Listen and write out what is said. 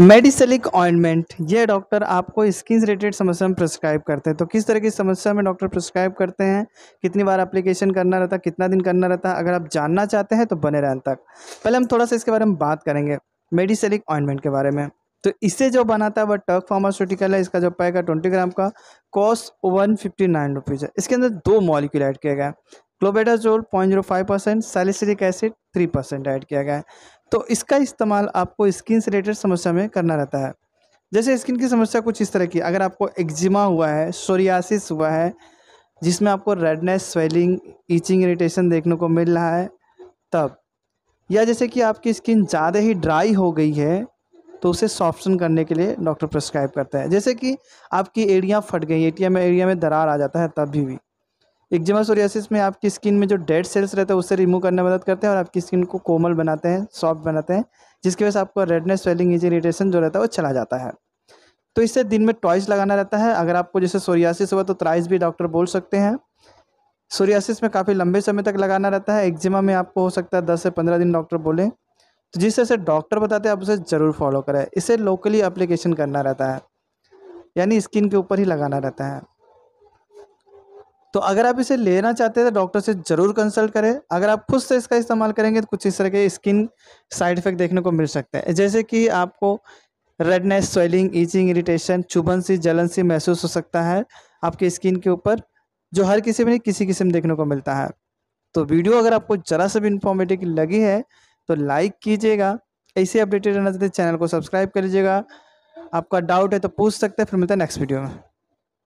मेडिसलिक ointment ये doctor आपको skin related समस्या में प्रिस्क्राइब करते हैं तो किस तरह की समस्या में डॉक्टर प्रिस्क्राइब करते हैं कितनी बार एप्लीकेशन करना रहता है कितना दिन करना रहता है अगर आप जानना चाहते हैं तो बने रहने तक पहले हम थोड़ा सा इसके बारे में बात करेंगे मेडिसलिक ऑइंटमेंट के बारे में तो इससे जो बनाता है वह टर्क फार्मास्यूटिकल है इसका जो पैक है ट्वेंटी ग्राम का cost one fifty nine rupees है इसके अंदर दो मॉलिक्यूल ऐड किया गया क्लोबेडाजोल five percent salicylic acid three percent add किया गया है तो इसका इस्तेमाल आपको स्किन से रिलेटेड समस्या में करना रहता है जैसे स्किन की समस्या कुछ इस तरह की अगर आपको एक्जिमा हुआ है सोरियासिस हुआ है जिसमें आपको रेडनेस स्वेलिंग ईचिंग इरीटेशन देखने को मिल रहा है तब या जैसे कि आपकी स्किन ज़्यादा ही ड्राई हो गई है तो उसे सॉफ्टन करने के लिए डॉक्टर प्रिस्क्राइब करता है जैसे कि आपकी एरिया फट गई एटीएम एरिया में दरार आ जाता है तब भी, भी एक्जिमा सोरियासिस में आपकी स्किन में जो डेड सेल्स रहते हैं उससे रिमूव करने में मदद करते हैं और आपकी स्किन को कोमल बनाते हैं सॉफ्ट बनाते हैं जिसकी वजह से आपको रेडनेस स्वेलिंग इरिटेशन जो रहता है वो चला जाता है तो इससे दिन में टॉइस लगाना रहता है अगर आपको जैसे सोरियासिस हुआ तो त्राइस भी डॉक्टर बोल सकते हैं सोरियासिस में काफ़ी लंबे समय तक लगाना रहता है एक्जिमा में आपको हो सकता है दस से पंद्रह दिन डॉक्टर बोलें तो जिस तरह से डॉक्टर बताते हैं आप उसे ज़रूर फॉलो करें इसे लोकली अप्लीकेशन करना रहता है यानी स्किन के ऊपर ही लगाना रहता है तो अगर आप इसे लेना चाहते हैं तो डॉक्टर से ज़रूर कंसल्ट करें अगर आप खुद से इसका इस्तेमाल करेंगे तो कुछ इस तरह के स्किन साइड इफ़ेक्ट देखने को मिल सकते हैं जैसे कि आपको रेडनेस स्वेलिंग ईचिंग इरिटेशन चुभन सी जलन सी महसूस हो सकता है आपकी स्किन के ऊपर जो हर किसी में किसी किसी में देखने को मिलता है तो वीडियो अगर आपको ज़रा सा भी इन्फॉर्मेटिव लगी है तो लाइक कीजिएगा ऐसे अपडेटेड रहना चाहते चैनल को सब्सक्राइब कर लीजिएगा आपका डाउट है तो पूछ सकते हैं फिर मिलते हैं नेक्स्ट वीडियो में